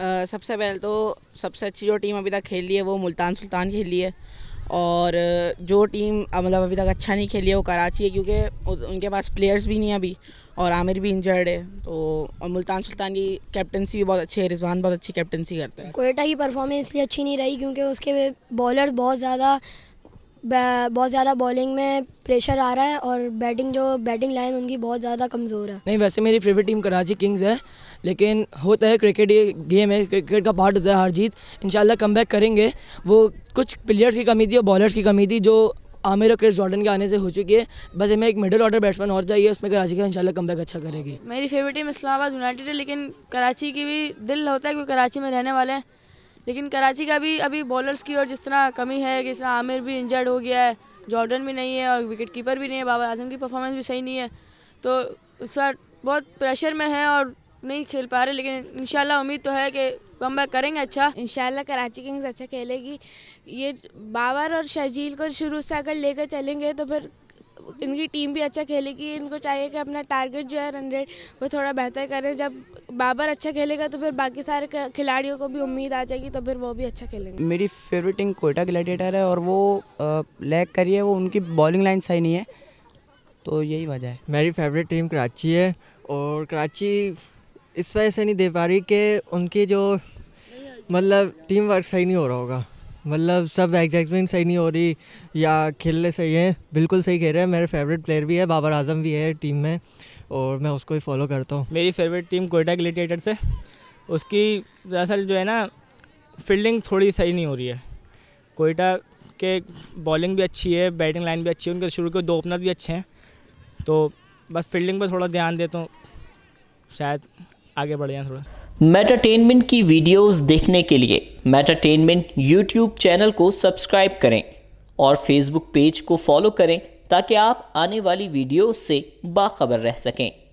सबसे पहले तो सबसे अच्छी जो टीम अभी तक खेली है वो मुल्तान सुल्तान खेली है और जो टीम मतलब अभी तक अच्छा नहीं खेली है वो कराची है क्योंकि उनके पास प्लेयर्स भी नहीं अभी और आमिर भी इंजर्ड है तो और मुल्तान सुल्तान की कैप्टनसी भी बहुत अच्छी है रिजवान बहुत अच्छी कैप्टनसी करते हैं कोयटा की परफॉर्मेंस इसलिए अच्छी नहीं रही क्योंकि उसके बॉलर बहुत ज़्यादा बहुत ज़्यादा बॉलिंग में प्रेशर आ रहा है और बैटिंग जो बैटिंग लाइन उनकी बहुत ज़्यादा कमज़ोर है नहीं वैसे मेरी फेवरेट टीम कराची किंग्स है लेकिन होता है क्रिकेट ये गेम है क्रिकेट का पार्ट होता है हर जीत इन कम बैक करेंगे वो कुछ प्लेयर्स की कमी थी और बॉलर्स की कमी थी जो आमिर और क्रिस जॉर्डन के आने से हो चुकी है बस हमें एक मिडिल ऑर्डर बैट्समैन और चाहिए उसमें कराची का कम बैक अच्छा करेगी मेरी फेवरेट टीम इस्लामाबाद यूनाइटेड है लेकिन कराची की भी दिल होता है क्योंकि कराची में रहने वाले हैं लेकिन कराची का भी अभी बॉलर्स की और जिस तरह कमी है कि इस तरह आमिर भी इंजर्ड हो गया है जॉर्डन भी नहीं है और विकेट कीपर भी नहीं है बाबर आजम की परफॉर्मेंस भी सही नहीं है तो उस पर बहुत प्रेशर में है और नहीं खेल पा रहे लेकिन इन उम्मीद तो है कि कम बैक करेंगे अच्छा इन कराची किंग्स अच्छा खेलेगी ये बाबर और शजील को शुरू से अगर लेकर चलेंगे तो फिर इनकी टीम भी अच्छा खेलेगी इनको चाहिए कि अपना टारगेट जो है रन रेट वो थोड़ा बेहतर करें जब बाबर अच्छा खेलेगा तो फिर बाकी सारे खिलाड़ियों को भी उम्मीद आ जाएगी तो फिर वो भी अच्छा खेलेंगे मेरी फेवरेट टीम कोयटा ग्लैडिएटर है और वो लैग करी है वो उनकी बॉलिंग लाइन सही नहीं है तो यही वजह है मेरी फेवरेट टीम कराची है और कराची इस वजह से नहीं दे पा रही कि उनकी जो मतलब टीम वर्क सही नहीं हो रहा होगा मतलब सब एग्जैक्टमेंट सही नहीं हो रही या खेलने सही हैं बिल्कुल सही खेल रहे हैं मेरे फेवरेट प्लेयर भी है बाबर आजम भी है टीम में और मैं उसको ही फॉलो करता हूँ मेरी फेवरेट टीम कोयटा ग्लिटेटर्स है उसकी दरअसल जो है ना फील्डिंग थोड़ी सही नहीं हो रही है कोयटा के बॉलिंग भी अच्छी है बैटिंग लाइन भी अच्छी है उनके शुरू के दो ओपनर भी अच्छे हैं तो बस फील्डिंग पर थोड़ा ध्यान देता हूँ शायद आगे बढ़ जाए थोड़ा मेटरटेनमेंट की वीडियोस देखने के लिए मेटरटेनमेंट यूट्यूब चैनल को सब्सक्राइब करें और फेसबुक पेज को फॉलो करें ताकि आप आने वाली वीडियोस से बाखबर रह सकें